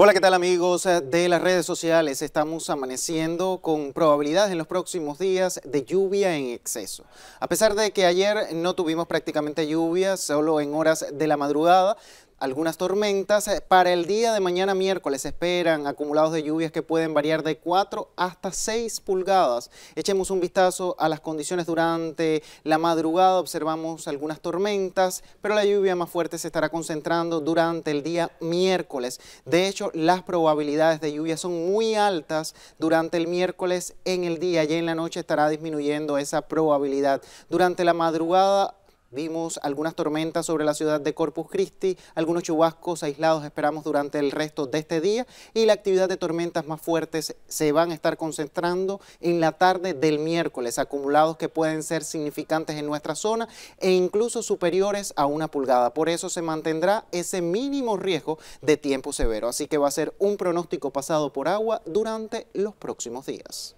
Hola, ¿qué tal amigos de las redes sociales? Estamos amaneciendo con probabilidades en los próximos días de lluvia en exceso. A pesar de que ayer no tuvimos prácticamente lluvia, solo en horas de la madrugada, algunas tormentas. Eh, para el día de mañana miércoles esperan acumulados de lluvias que pueden variar de 4 hasta 6 pulgadas. Echemos un vistazo a las condiciones durante la madrugada. Observamos algunas tormentas, pero la lluvia más fuerte se estará concentrando durante el día miércoles. De hecho, las probabilidades de lluvia son muy altas durante el miércoles en el día. Y en la noche estará disminuyendo esa probabilidad. Durante la madrugada Vimos algunas tormentas sobre la ciudad de Corpus Christi, algunos chubascos aislados esperamos durante el resto de este día y la actividad de tormentas más fuertes se van a estar concentrando en la tarde del miércoles, acumulados que pueden ser significantes en nuestra zona e incluso superiores a una pulgada. Por eso se mantendrá ese mínimo riesgo de tiempo severo, así que va a ser un pronóstico pasado por agua durante los próximos días.